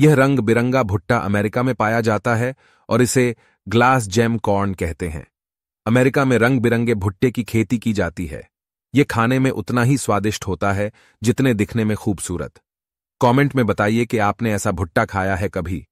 यह रंग बिरंगा भुट्टा अमेरिका में पाया जाता है और इसे ग्लास जैम कॉर्न कहते हैं अमेरिका में रंग बिरंगे भुट्टे की खेती की जाती है ये खाने में उतना ही स्वादिष्ट होता है जितने दिखने में खूबसूरत कमेंट में बताइए कि आपने ऐसा भुट्टा खाया है कभी